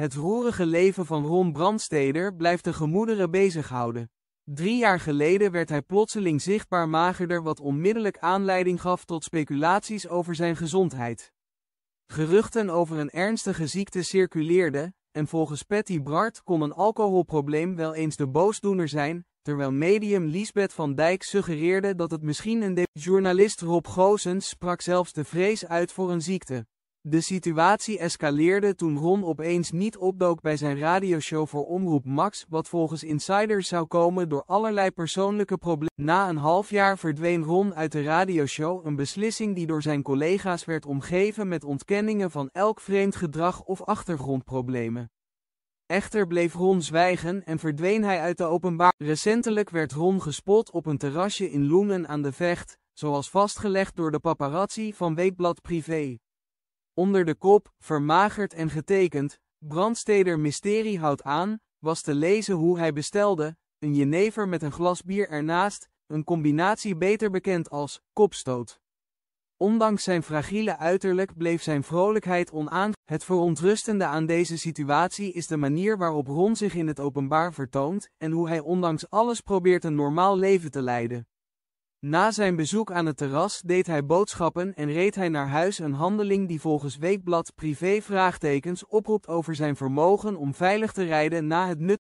Het roerige leven van Ron Brandsteder blijft de gemoederen bezighouden. Drie jaar geleden werd hij plotseling zichtbaar magerder wat onmiddellijk aanleiding gaf tot speculaties over zijn gezondheid. Geruchten over een ernstige ziekte circuleerden, en volgens Patty Bart kon een alcoholprobleem wel eens de boosdoener zijn, terwijl medium Liesbeth van Dijk suggereerde dat het misschien een journalist Rob Goosens sprak zelfs de vrees uit voor een ziekte. De situatie escaleerde toen Ron opeens niet opdook bij zijn radioshow voor Omroep Max, wat volgens insiders zou komen door allerlei persoonlijke problemen. Na een half jaar verdween Ron uit de radioshow, een beslissing die door zijn collega's werd omgeven met ontkenningen van elk vreemd gedrag of achtergrondproblemen. Echter bleef Ron zwijgen en verdween hij uit de openbaar. Recentelijk werd Ron gespot op een terrasje in Loenen aan de Vecht, zoals vastgelegd door de paparazzi van Weekblad Privé. Onder de kop, vermagerd en getekend, brandsteder mysterie houdt aan, was te lezen hoe hij bestelde, een jenever met een glas bier ernaast, een combinatie beter bekend als kopstoot. Ondanks zijn fragiele uiterlijk bleef zijn vrolijkheid onaan. Het verontrustende aan deze situatie is de manier waarop Ron zich in het openbaar vertoont en hoe hij ondanks alles probeert een normaal leven te leiden. Na zijn bezoek aan het terras deed hij boodschappen en reed hij naar huis een handeling die volgens Weekblad Privé vraagtekens oproept over zijn vermogen om veilig te rijden na het nut